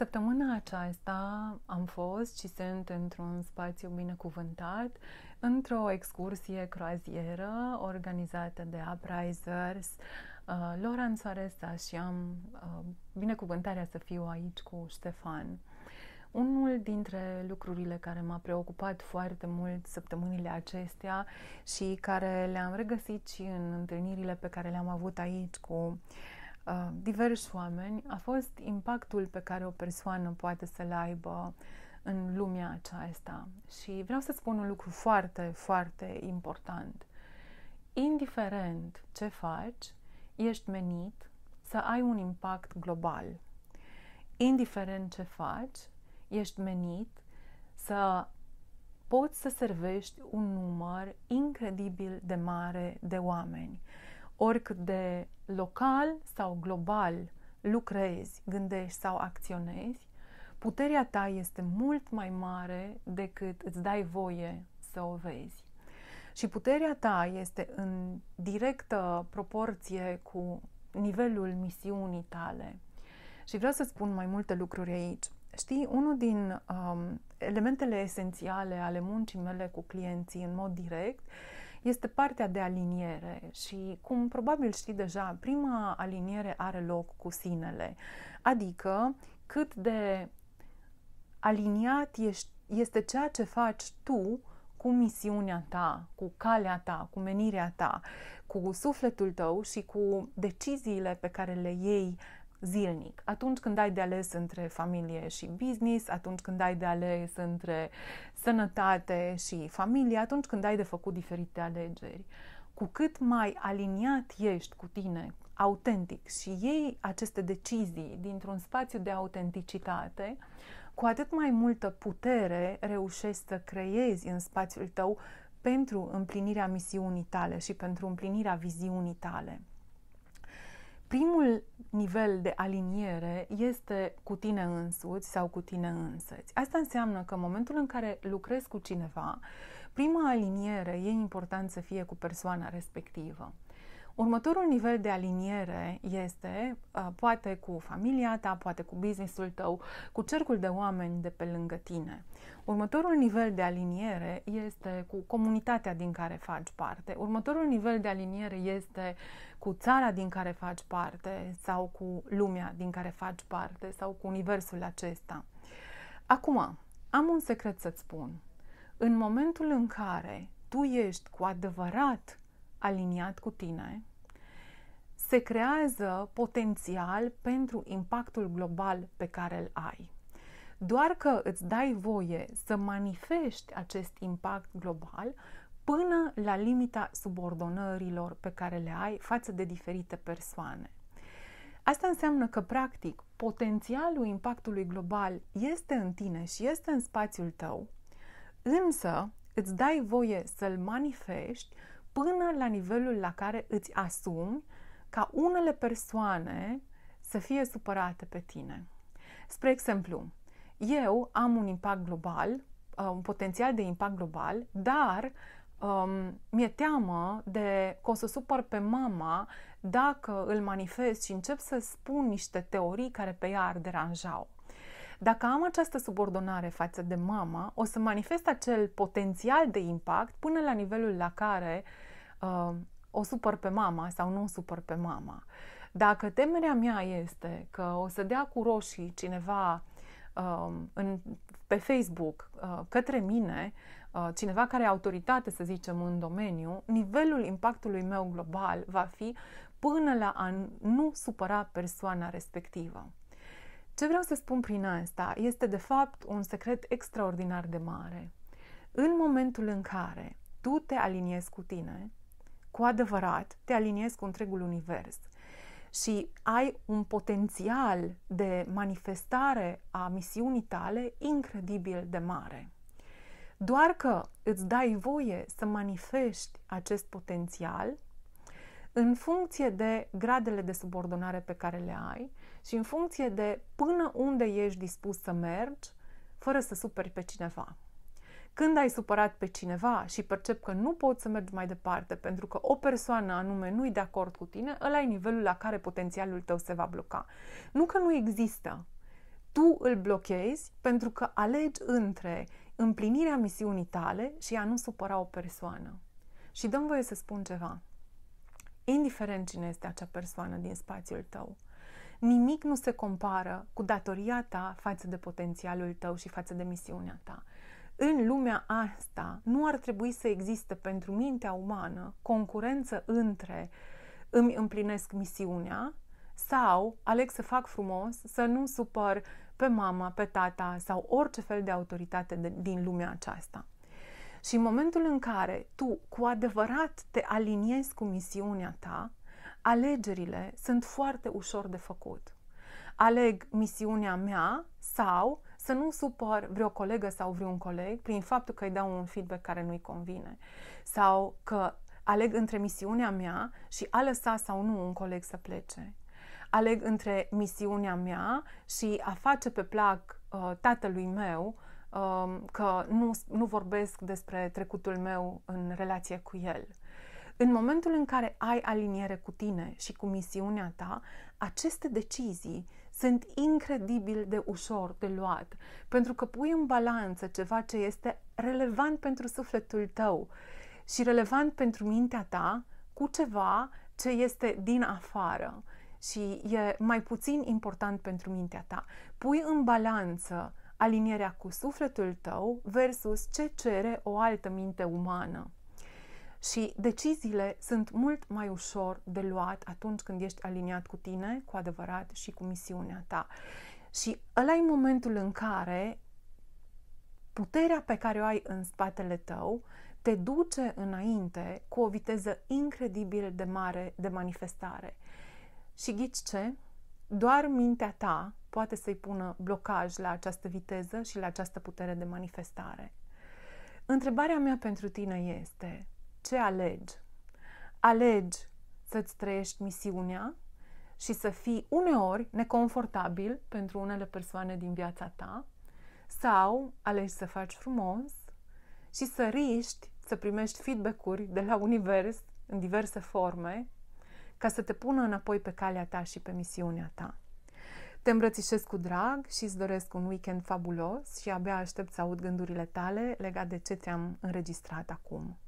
Săptămâna aceasta am fost și sunt într-un spațiu binecuvântat, într-o excursie croazieră organizată de Uprisers, uh, Loran Soaresa și am uh, binecuvântarea să fiu aici cu Ștefan. Unul dintre lucrurile care m-a preocupat foarte mult săptămânile acestea și care le-am regăsit și în întâlnirile pe care le-am avut aici cu uh, Uh, diversi oameni a fost impactul pe care o persoană poate să-l aibă în lumea aceasta. Și vreau să spun un lucru foarte, foarte important. Indiferent ce faci, ești menit să ai un impact global. Indiferent ce faci, ești menit să poți să servești un număr incredibil de mare de oameni oricât de local sau global lucrezi, gândești sau acționezi, puterea ta este mult mai mare decât îți dai voie să o vezi. Și puterea ta este în directă proporție cu nivelul misiunii tale. Și vreau să spun mai multe lucruri aici. Știi, unul din um, elementele esențiale ale muncii mele cu clienții în mod direct este partea de aliniere și, cum probabil știi deja, prima aliniere are loc cu sinele, adică cât de aliniat ești, este ceea ce faci tu cu misiunea ta, cu calea ta, cu menirea ta, cu sufletul tău și cu deciziile pe care le iei zilnic. Atunci când ai de ales între familie și business, atunci când ai de ales între sănătate și familie, atunci când ai de făcut diferite alegeri. Cu cât mai aliniat ești cu tine, autentic și iei aceste decizii dintr-un spațiu de autenticitate, cu atât mai multă putere reușești să creezi în spațiul tău pentru împlinirea misiunii tale și pentru împlinirea viziunii tale primul nivel de aliniere este cu tine însuți sau cu tine însăți. Asta înseamnă că în momentul în care lucrezi cu cineva, prima aliniere e important să fie cu persoana respectivă. Următorul nivel de aliniere este uh, poate cu familia ta, poate cu businessul tău, cu cercul de oameni de pe lângă tine. Următorul nivel de aliniere este cu comunitatea din care faci parte. Următorul nivel de aliniere este cu țara din care faci parte sau cu lumea din care faci parte sau cu universul acesta. Acum, am un secret să-ți spun. În momentul în care tu ești cu adevărat aliniat cu tine, se creează potențial pentru impactul global pe care îl ai. Doar că îți dai voie să manifesti acest impact global până la limita subordonărilor pe care le ai față de diferite persoane. Asta înseamnă că, practic, potențialul impactului global este în tine și este în spațiul tău, însă îți dai voie să-l manifesti până la nivelul la care îți asumi ca unele persoane să fie supărate pe tine. Spre exemplu, eu am un impact global, uh, un potențial de impact global, dar um, mi-e teamă de că o să supăr pe mama dacă îl manifest și încep să spun niște teorii care pe ea ar deranjau. Dacă am această subordonare față de mama, o să manifest acel potențial de impact până la nivelul la care uh, o supăr pe mama sau nu o supăr pe mama. Dacă temerea mea este că o să dea cu roșii cineva uh, în, pe Facebook uh, către mine, uh, cineva care are autoritate, să zicem, în domeniu, nivelul impactului meu global va fi până la a nu supăra persoana respectivă. Ce vreau să spun prin asta este, de fapt, un secret extraordinar de mare. În momentul în care tu te aliniezi cu tine, cu adevărat, te aliniezi cu întregul univers și ai un potențial de manifestare a misiunii tale incredibil de mare. Doar că îți dai voie să manifesti acest potențial în funcție de gradele de subordonare pe care le ai și în funcție de până unde ești dispus să mergi fără să superi pe cineva. Când ai supărat pe cineva și percep că nu poți să mergi mai departe pentru că o persoană anume nu e de acord cu tine, ăla e nivelul la care potențialul tău se va bloca. Nu că nu există. Tu îl blochezi pentru că alegi între împlinirea misiunii tale și a nu supăra o persoană. Și dăm voie să spun ceva. Indiferent cine este acea persoană din spațiul tău, nimic nu se compară cu datoria ta față de potențialul tău și față de misiunea ta în lumea asta nu ar trebui să existe pentru mintea umană concurență între îmi împlinesc misiunea sau aleg să fac frumos, să nu supăr pe mama, pe tata sau orice fel de autoritate de, din lumea aceasta. Și în momentul în care tu cu adevărat te aliniezi cu misiunea ta, alegerile sunt foarte ușor de făcut. Aleg misiunea mea sau să nu supăr vreo colegă sau vreun coleg prin faptul că îi dau un feedback care nu-i convine sau că aleg între misiunea mea și a lăsa sau nu un coleg să plece. Aleg între misiunea mea și a face pe plac uh, tatălui meu uh, că nu, nu vorbesc despre trecutul meu în relație cu el. În momentul în care ai aliniere cu tine și cu misiunea ta, aceste decizii sunt incredibil de ușor de luat, pentru că pui în balanță ceva ce este relevant pentru sufletul tău și relevant pentru mintea ta cu ceva ce este din afară și e mai puțin important pentru mintea ta. Pui în balanță alinierea cu sufletul tău versus ce cere o altă minte umană. Și deciziile sunt mult mai ușor de luat atunci când ești aliniat cu tine, cu adevărat și cu misiunea ta. Și ăla e momentul în care puterea pe care o ai în spatele tău te duce înainte cu o viteză incredibil de mare de manifestare. Și ghici ce? Doar mintea ta poate să-i pună blocaj la această viteză și la această putere de manifestare. Întrebarea mea pentru tine este: ce alegi? Alegi să-ți trăiești misiunea și să fii uneori neconfortabil pentru unele persoane din viața ta sau alegi să faci frumos și să riști să primești feedback-uri de la univers în diverse forme ca să te pună înapoi pe calea ta și pe misiunea ta. Te îmbrățișez cu drag și îți doresc un weekend fabulos și abia aștept să aud gândurile tale legate de ce ți-am înregistrat acum.